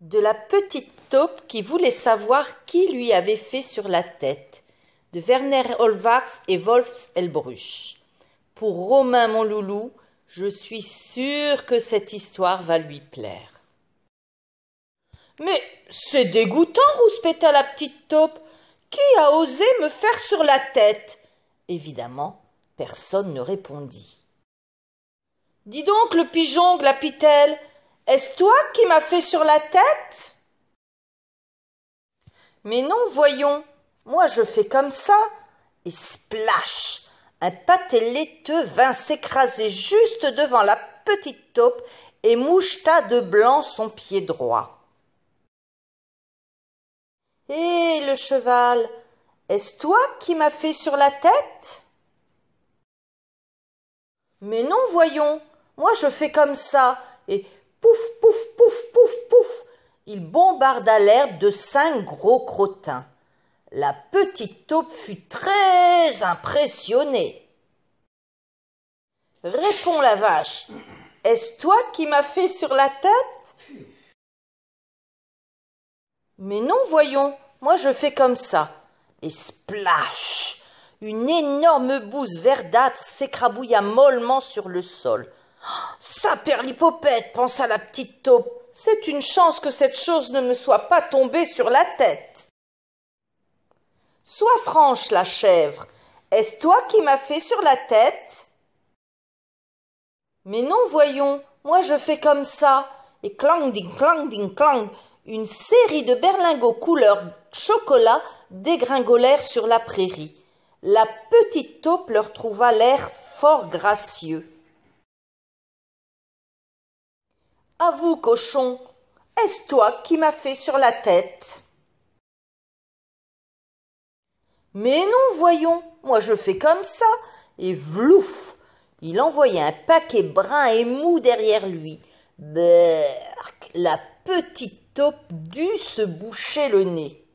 de la petite taupe qui voulait savoir qui lui avait fait sur la tête, de Werner Olvars et Wolfs Elbruch. Pour Romain loulou, je suis sûre que cette histoire va lui plaire. Mais c'est dégoûtant, rouspéta la petite taupe. Qui a osé me faire sur la tête Évidemment, personne ne répondit. Dis donc, le pigeon glapit est-ce toi qui m'as fait sur la tête Mais non, voyons, moi je fais comme ça. Et splash Un pâté laiteux vint s'écraser juste devant la petite taupe et moucheta de blanc son pied droit. Hé, eh, le cheval, est-ce toi qui m'as fait sur la tête Mais non, voyons, moi je fais comme ça, et Pouf, pouf, pouf, pouf, pouf. Il bombarda l'herbe de cinq gros crottins. La petite taupe fut très impressionnée. Réponds la vache. Est-ce toi qui m'as fait sur la tête Mais non, voyons, moi je fais comme ça. Et splash Une énorme bouse verdâtre s'écrabouilla mollement sur le sol. « Ça Saperlipopette, pensa la petite taupe, c'est une chance que cette chose ne me soit pas tombée sur la tête. Sois franche, la chèvre, est-ce toi qui m'as fait sur la tête Mais non, voyons, moi je fais comme ça, et clang ding clang ding clang, une série de berlingots couleur chocolat dégringolèrent sur la prairie. La petite taupe leur trouva l'air fort gracieux. « À vous, cochon, est-ce toi qui m'as fait sur la tête Mais non, voyons, moi je fais comme ça, et vlouf Il envoyait un paquet brun et mou derrière lui. Berk La petite taupe dut se boucher le nez.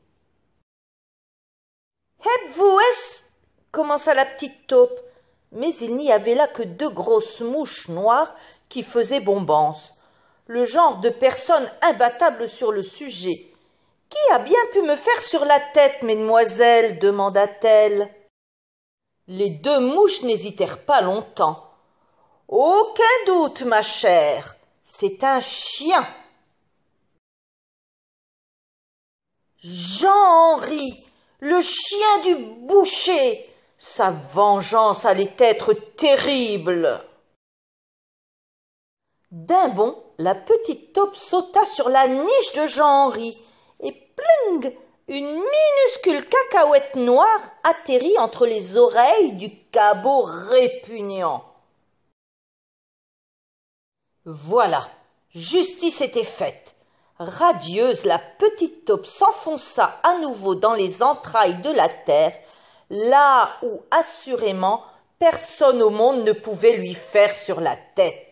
Hep vous est commença la petite taupe. Mais il n'y avait là que deux grosses mouches noires qui faisaient bombance le genre de personne imbattable sur le sujet. Qui a bien pu me faire sur la tête, mesdemoiselles demanda-t-elle. Les deux mouches n'hésitèrent pas longtemps. Aucun doute, ma chère, c'est un chien. Jean-Henri, le chien du boucher. Sa vengeance allait être terrible. D'un bond, la petite taupe sauta sur la niche de Jean-Henri et pling Une minuscule cacahuète noire atterrit entre les oreilles du cabot répugnant. Voilà, justice était faite. Radieuse, la petite taupe s'enfonça à nouveau dans les entrailles de la terre, là où assurément personne au monde ne pouvait lui faire sur la tête.